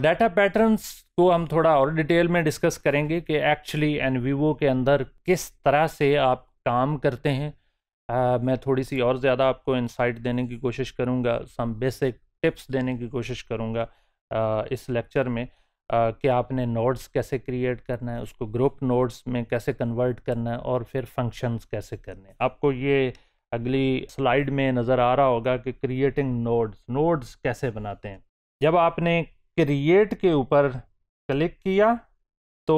data patterns को हम थोड़ा और डिटेल में डिस्कस करेंगे कि एक्चुअली एन वीवो के अंदर किस तरह से आप काम करते हैं uh, मैं थोड़ी सी और ज़्यादा आपको इंसाइट देने की कोशिश करूँगा सम बेसिक टिप्स देने की कोशिश करूँगा uh, इस लेक्चर में uh, कि आपने नोड्स कैसे क्रिएट करना है उसको ग्रुप नोड्स में कैसे कन्वर्ट करना है और फिर फंक्शंस कैसे करने हैं आपको ये अगली स्लाइड में नज़र आ रहा होगा कि क्रिएटिंग नोड्स नोड्स कैसे बनाते हैं जब आपने क्रिएट के ऊपर क्लिक किया तो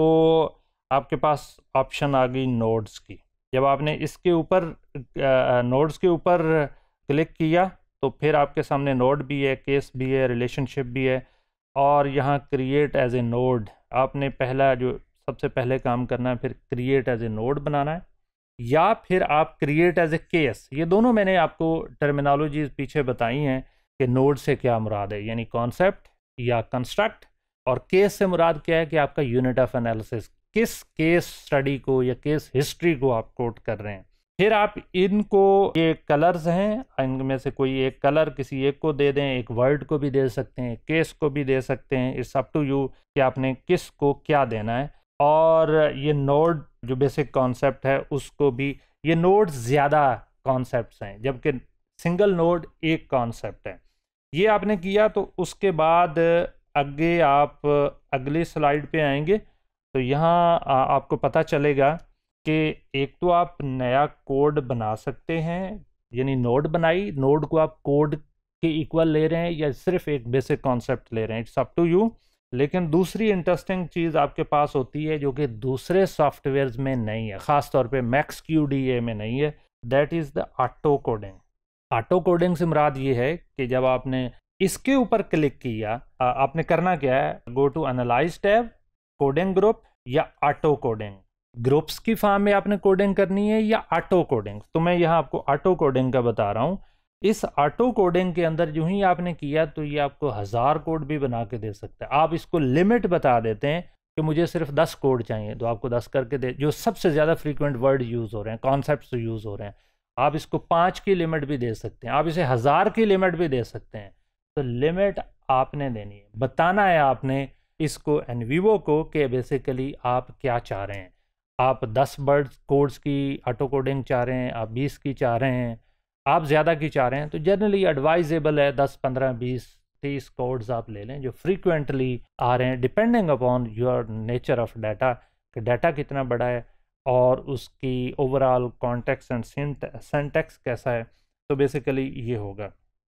आपके पास ऑप्शन आ गई नोड्स की जब आपने इसके ऊपर नोड्स के ऊपर क्लिक किया तो फिर आपके सामने नोड भी है केस भी है रिलेशनशिप भी है और यहाँ क्रिएट एज ए नोड आपने पहला जो सबसे पहले काम करना है फिर क्रिएट एज ए नोड बनाना है या फिर आप क्रिएट एज ए केस ये दोनों मैंने आपको टर्मिनोलॉजीज पीछे बताई हैं कि नोड से क्या मुराद है यानी कॉन्सेप्ट या कंस्ट्रक्ट और केस से मुराद क्या है कि आपका यूनिट ऑफ एनालिसिस किस केस स्टडी को या केस हिस्ट्री को आप कोट कर रहे हैं फिर आप इनको ये कलर्स हैं इनमें से कोई एक कलर किसी एक को दे दें एक वर्ड को भी दे सकते हैं केस को भी दे सकते हैं इट्स अप टू यू कि आपने किस को क्या देना है और ये नोड जो बेसिक कॉन्सेप्ट है उसको भी ये नोड ज़्यादा कॉन्सेप्ट हैं जबकि सिंगल नोड एक कॉन्सेप्ट है ये आपने किया तो उसके बाद आगे आप अगले स्लाइड पे आएंगे तो यहाँ आपको पता चलेगा कि एक तो आप नया कोड बना सकते हैं यानी नोड बनाई नोड को आप कोड के इक्वल ले रहे हैं या सिर्फ एक बेसिक कॉन्सेप्ट ले रहे हैं इट्स अप टू यू लेकिन दूसरी इंटरेस्टिंग चीज़ आपके पास होती है जो कि दूसरे सॉफ्टवेयर्स में नहीं है ख़ास तौर पे मैक्स क्यू में नहीं है that is the auto coding auto coding से मुराद ये है कि जब आपने इसके ऊपर क्लिक किया आपने करना क्या है go to analyse tab coding group या ऑटो कोडिंग ग्रुप्स की फॉर्म में आपने कोडिंग करनी है या ऑटो कोडिंग तो मैं यहाँ आपको ऑटो कोडिंग का बता रहा हूँ इस ऑटो कोडिंग के अंदर जो ही आपने किया तो ये आपको हज़ार कोड भी बना के दे सकता है आप इसको लिमिट बता देते हैं कि मुझे सिर्फ दस कोड चाहिए तो आपको दस करके दे जो सबसे ज़्यादा फ्रीक्वेंट वर्ड यूज़ हो रहे हैं कॉन्सेप्ट यूज़ हो रहे हैं आप इसको पाँच की लिमिट भी दे सकते हैं आप इसे हज़ार की लिमिट भी दे सकते हैं तो लिमिट आपने देनी है बताना है आपने इसको एनवीवो को कि बेसिकली आप क्या चाह रहे हैं आप दस बर्ड कोड्स की ऑटो कोडिंग चाह रहे हैं आप बीस की चाह रहे हैं आप ज़्यादा की चाह रहे हैं तो जनरली एडवाइजेबल है दस पंद्रह बीस तीस कोड्स आप ले लें जो फ्रीक्वेंटली आ रहे हैं depending upon your nature of data कि डाटा कितना बड़ा है और उसकी ओवरऑल कॉन्टेक्स एंड सेंटेक्स कैसा है तो बेसिकली ये होगा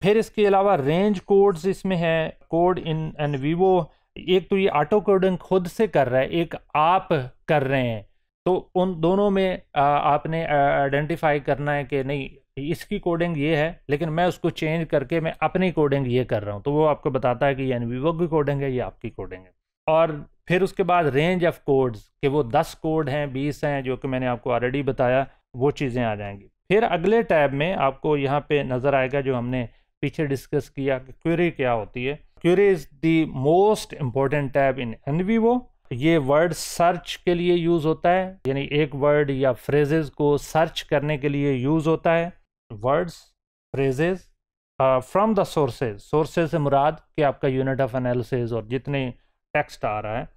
फिर इसके अलावा रेंज कोड्स इसमें है कोड इन एन वीवो एक तो ये ऑटो कोडिंग खुद से कर रहा है एक आप कर रहे हैं तो उन दोनों में आपने आइडेंटिफाई करना है कि नहीं इसकी कोडिंग ये है लेकिन मैं उसको चेंज करके मैं अपनी कोडिंग ये कर रहा हूँ तो वो आपको बताता है कि ये वीवो की कोडिंग है ये आपकी कोडिंग है और फिर उसके बाद रेंज ऑफ कोड्स के वो दस कोड हैं बीस हैं जो कि मैंने आपको ऑलरेडी बताया वो चीज़ें आ जाएंगी फिर अगले टैब में आपको यहाँ पे नज़र आएगा जो हमने पीछे डिस्कस किया कि क्यूरी क्या होती है query is the most important tab in an ये वर्ड सर्च के लिए यूज़ होता है यानी एक वर्ड या फ्रेजेस को सर्च करने के लिए यूज़ होता है words phrases from the sources sources से मुराद कि आपका यूनिट ऑफ एनालिसिस और जितने टेक्स्ट आ रहा है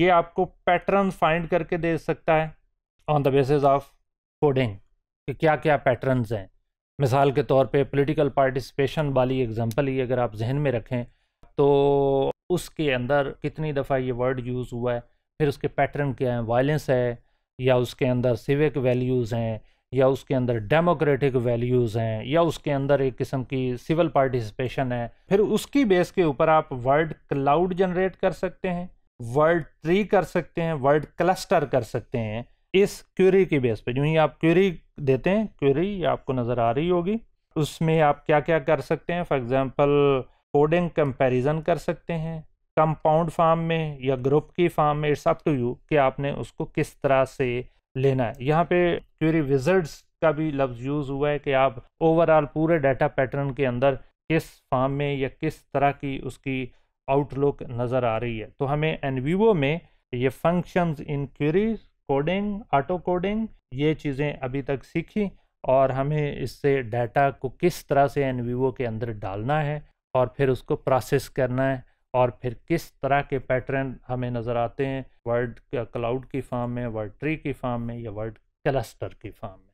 ये आपको पैटर्न फाइंड करके दे सकता है on the basis of coding कि क्या क्या पैटर्न्स हैं मिसाल के तौर पे पॉलिटिकल पार्टिसिपेशन वाली एग्जांपल ही अगर आप जहन में रखें तो उसके अंदर कितनी दफ़ा ये वर्ड यूज़ हुआ है फिर उसके पैटर्न क्या हैं वायलेंस है या उसके अंदर सिविक वैल्यूज़ हैं या उसके अंदर डेमोक्रेटिक वैल्यूज़ हैं या उसके अंदर एक किस्म की सिविल पार्टिसिपेशन है फिर उसकी बेस के ऊपर आप वर्ड क्लाउड जनरेट कर सकते हैं वर्ड ट्री कर सकते हैं वर्ड क्लस्टर कर सकते हैं इस क्यूरी की बेस पे जो ही आप क्यूरी देते हैं क्यूरी आपको नज़र आ रही होगी उसमें आप क्या क्या कर सकते हैं फॉर एग्ज़ाम्पल कोडिंग कंपेरिजन कर सकते हैं कंपाउंड फार्म में या ग्रुप की फार्म में इट्स अप टू यू कि आपने उसको किस तरह से लेना है यहाँ पे क्वेरी विजर्ड्स का भी लफ्ज़ यूज़ हुआ है कि आप ओवरऑल पूरे डाटा पैटर्न के अंदर किस फॉर्म में या किस तरह की उसकी आउटलुक नज़र आ रही है तो हमें एनवीओ में ये फंक्शंस इन क्यूरीज कोडिंग ऑटो कोडिंग ये चीज़ें अभी तक सीखी और हमें इससे डाटा को किस तरह से एनवीओ के अंदर डालना है और फिर उसको प्रोसेस करना है और फिर किस तरह के पैटर्न हमें नज़र आते हैं वर्ड क्लाउड की फॉर्म में वर्ड ट्री की फॉर्म में या वर्ड क्लस्टर की फॉर्म